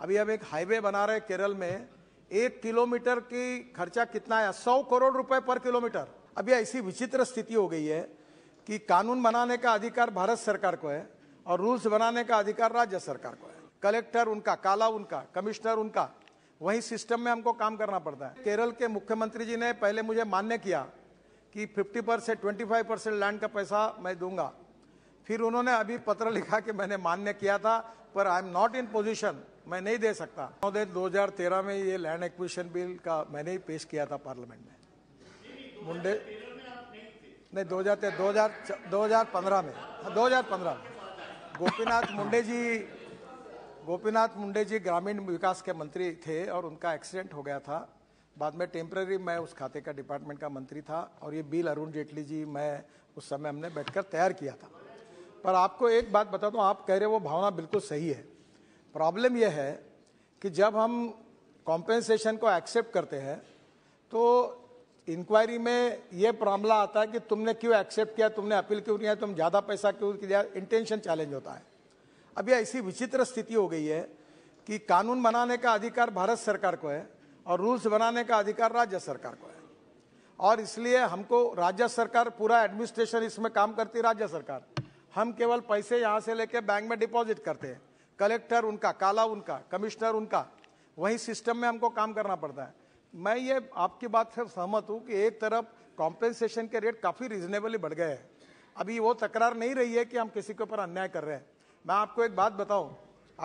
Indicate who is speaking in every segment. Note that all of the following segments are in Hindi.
Speaker 1: अभी हम एक हाईवे बना रहे केरल में एक किलोमीटर की खर्चा कितना है सौ करोड़ रुपए पर किलोमीटर अभी ऐसी विचित्र स्थिति हो गई है कि कानून बनाने का अधिकार भारत सरकार को है और रूल्स बनाने का अधिकार राज्य सरकार को है कलेक्टर उनका काला उनका कमिश्नर उनका वही सिस्टम में हमको काम करना पड़ता है केरल के मुख्यमंत्री जी ने पहले मुझे मान्य किया कि 50 परसेंट ट्वेंटी परसेंट लैंड का पैसा मैं दूंगा फिर उन्होंने अभी पत्र लिखा कि मैंने मान्य किया था पर I am not in position मैं नहीं दे सकता दो हजार तेरह में ये लैंड एक्विशन बिल का मैंने ही पेश किया था पार्लियामेंट में मुंडे नहीं दो हजार दो हजार दो हजार पंद्रह में हाँ, दो हजार पंद्रह में गोपीनाथ मुंडे जी गोपीनाथ मुंडे जी ग्रामीण विकास के मंत्री थे और उनका एक्सीडेंट हो गया था बाद में टेम्प्रेरी मैं उस खाते का डिपार्टमेंट का मंत्री था और ये बिल अरुण जेटली जी मैं उस समय हमने बैठकर तैयार किया था पर आपको एक बात बता दूँ आप कह रहे वो भावना बिल्कुल सही है प्रॉब्लम यह है कि जब हम कॉम्पेंसेशन को एक्सेप्ट करते हैं तो इंक्वायरी में ये मामला आता है कि तुमने क्यों एक्सेप्ट किया तुमने अपील क्यों किया तुम ज़्यादा पैसा क्यों किया इंटेंशन चैलेंज होता है अब यह ऐसी विचित्र स्थिति हो गई है कि कानून बनाने का अधिकार भारत सरकार को है और रूल्स बनाने का अधिकार राज्य सरकार को है और इसलिए हमको राज्य सरकार पूरा एडमिनिस्ट्रेशन इसमें काम करती राज्य सरकार हम केवल पैसे यहाँ से लेके बैंक में डिपॉजिट करते हैं कलेक्टर उनका काला उनका कमिश्नर उनका वही सिस्टम में हमको काम करना पड़ता है मैं ये आपकी बात से सहमत हूँ कि एक तरफ कॉम्पेंसेशन के रेट काफ़ी रिजनेबली बढ़ गए हैं अभी वो तकरार नहीं रही है कि हम किसी के ऊपर अन्याय कर रहे हैं मैं आपको एक बात बताऊँ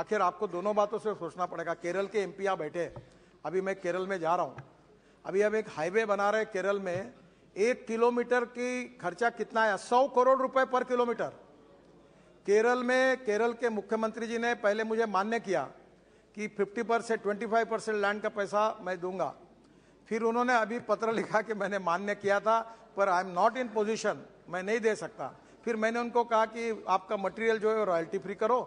Speaker 1: आखिर आपको दोनों बातों से सोचना पड़ेगा केरल के एम पी बैठे अभी मैं केरल में जा रहा हूँ अभी हम एक हाईवे बना रहे हैं केरल में एक किलोमीटर की खर्चा कितना है सौ करोड़ रुपये पर किलोमीटर केरल में केरल के मुख्यमंत्री जी ने पहले मुझे मान्य किया कि 50 परसेंट ट्वेंटी परसेंट लैंड का पैसा मैं दूंगा फिर उन्होंने अभी पत्र लिखा कि मैंने मान्य किया था पर I am not in position मैं नहीं दे सकता फिर मैंने उनको कहा कि आपका मटेरियल जो है रॉयल्टी फ्री करो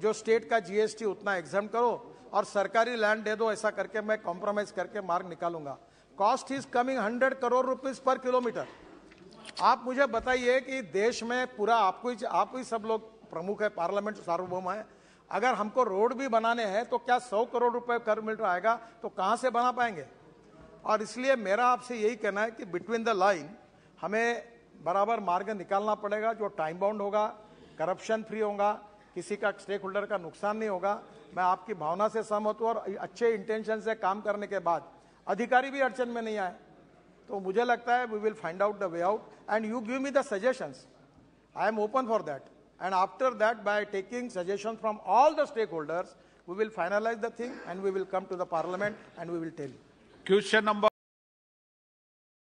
Speaker 1: जो स्टेट का जीएसटी उतना एग्जाम करो और सरकारी लैंड दे दो ऐसा करके मैं कॉम्प्रोमाइज करके मार्ग निकालूंगा cost is coming hundred crore rupees per kilometre आप मुझे बताइए कि देश में पूरा आपको ही आप ही सब लोग प्रमुख है पार्लियामेंट सार्वभौम है अगर हमको रोड भी बनाने हैं तो क्या सौ करोड़ रुपए कर मिल रहा आएगा तो कहाँ से बना पाएंगे और इसलिए मेरा आपसे यही कहना है कि बिटवीन द लाइन हमें बराबर मार्ग निकालना पड़ेगा जो टाइम बाउंड होगा करप्शन फ्री होगा किसी का स्टेक होल्डर का नुकसान नहीं होगा मैं आपकी भावना से सहमत हूँ और अच्छे इंटेंशन से काम करने के बाद अधिकारी भी अड़चन में नहीं आए So, मुझे लगता we will find out the way out, and you give me the suggestions. I am open for that. and after that by taking suggestions from all the stakeholders we will finalize the thing and we will come to the parliament and we will tell you. question number